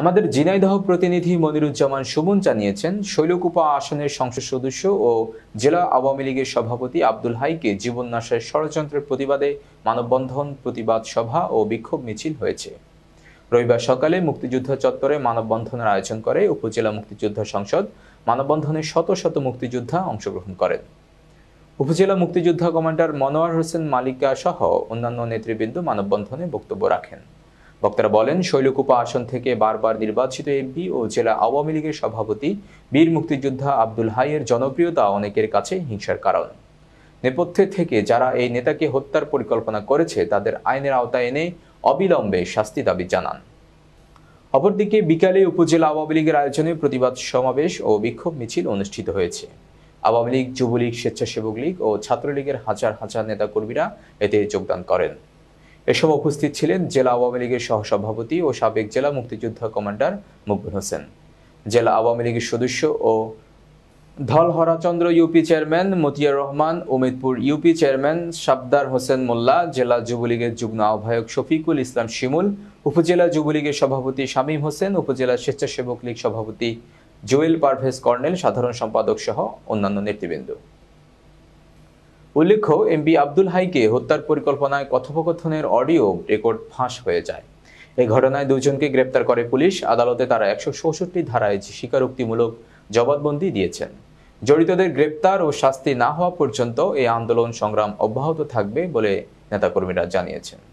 আমাদের জিনাইদহ প্রতিনিধি মনিরুজ্জামান সুমন জানিয়েছেন শৈলকুপা আসনের সংসদ সদস্য ও জেলা আওয়ামী লীগের সভাপতি আব্দুল হাইকে জীবন নাশের ষড়যন্ত্রের প্রতিবাদে মানববন্ধন প্রতিবাদ সভা ও বিক্ষোভ মিছিল হয়েছে রবিবার সকালে মুক্তিযুদ্ধ চত্বরে মানববন্ধনের আয়োজন করে উপজেলা মুক্তিযোদ্ধা সংসদ মানববন্ধনে শত শত মুক্তিযোদ্ধা অংশগ্রহণ করেন উপজেলা মুক্তিযোদ্ধা কমান্ডার মনোয়ার হোসেন মালিকা সহ অন্যান্য নেতৃবৃন্দ মানববন্ধনে বক্তব্য রাখেন বক্তারা বলেন শৈলকুপা আসন থেকে বারবার নির্বাচিত এমপি ও জেলা আওয়ামী লীগের সভাপতি বীর মুক্তিযোদ্ধা আব্দুল হাইয়ের জনপ্রিয়তা অনেকের কাছে হিংসার কারণ নেপথ্যে থেকে যারা এই নেতাকে হত্যার পরিকল্পনা করেছে তাদের আইনের আওতায় এনে অবিলম্বে শাস্তি দাবি জানান অপরদিকে বিকালে উপজেলা আওয়ামী লীগের আয়োজনে প্রতিবাদ সমাবেশ ও বিক্ষোভ মিছিল অনুষ্ঠিত হয়েছে আওয়ামী লীগ যুবলীগ স্বেচ্ছাসেবক লীগ ও ছাত্রলীগের হাজার হাজার নেতাকর্মীরা এতে যোগদান করেন এসব উপস্থিত ছিলেন জেলা আওয়ামী লীগের সহসভাপতি ও সাবেক জেলা মুক্তিযোদ্ধা কমান্ডার মকবুল হোসেন জেলা আওয়ামী লীগের সদস্য ও Dhalharachandra UP chairman Motiar Rahman Umedpur UP chairman Sabdar Hossain Molla জেলা যুবলীগের যুগ্ম আহ্বায়ক শফিকুল ইসলাম শিমুল উপজেলা যুবলীগের সভাপতি শামীম হোসেন উপজেলা স্বেচ্ছাসেবক লীগ সভাপতি জুয়েল পারভেজ কর্নেল সাধারণ সম্পাদক সহ অন্যান্য নেতৃবৃন্দ উল্লেখ্য এমবি আব্দুল হাইকে হত্যার পরিকল্পনায় কথোপকথনের অডিও রেকর্ড ফাঁস হয়ে যায় এই ঘটনায় দুজনকে গ্রেপ্তার করে পুলিশ আদালতে তারা একশো চৌষট্টি ধারায় স্বীকারোক্তিমূলক জবাবন্দি দিয়েছেন জড়িতদের গ্রেপ্তার ও শাস্তি না হওয়া পর্যন্ত এই আন্দোলন সংগ্রাম অব্যাহত থাকবে বলে নেতাকর্মীরা জানিয়েছেন